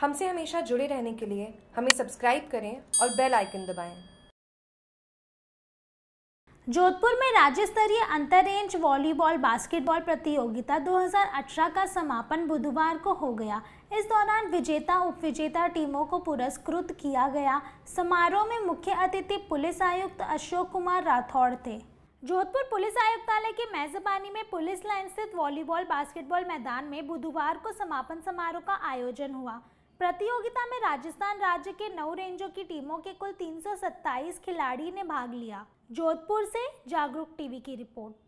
हमसे हमेशा जुड़े रहने के लिए हमें सब्सक्राइब करें और बेल आइकन दबाएं। जोधपुर में राज्य स्तरीय अंतर रेंज वॉलीबॉल बास्केटबॉल प्रतियोगिता 2018 का समापन बुधवार को हो गया इस दौरान विजेता उपविजेता टीमों को पुरस्कृत किया गया समारोह में मुख्य अतिथि पुलिस आयुक्त अशोक कुमार राठौड़ थे जोधपुर पुलिस आयुक्तालय की मेजबानी में पुलिस लाइन स्थित वॉलीबॉल बास्केटबॉल मैदान में बुधवार को समापन समारोह का आयोजन हुआ प्रतियोगिता में राजस्थान राज्य के नौ रेंजों की टीमों के कुल 327 खिलाड़ी ने भाग लिया जोधपुर से जागरूक टीवी की रिपोर्ट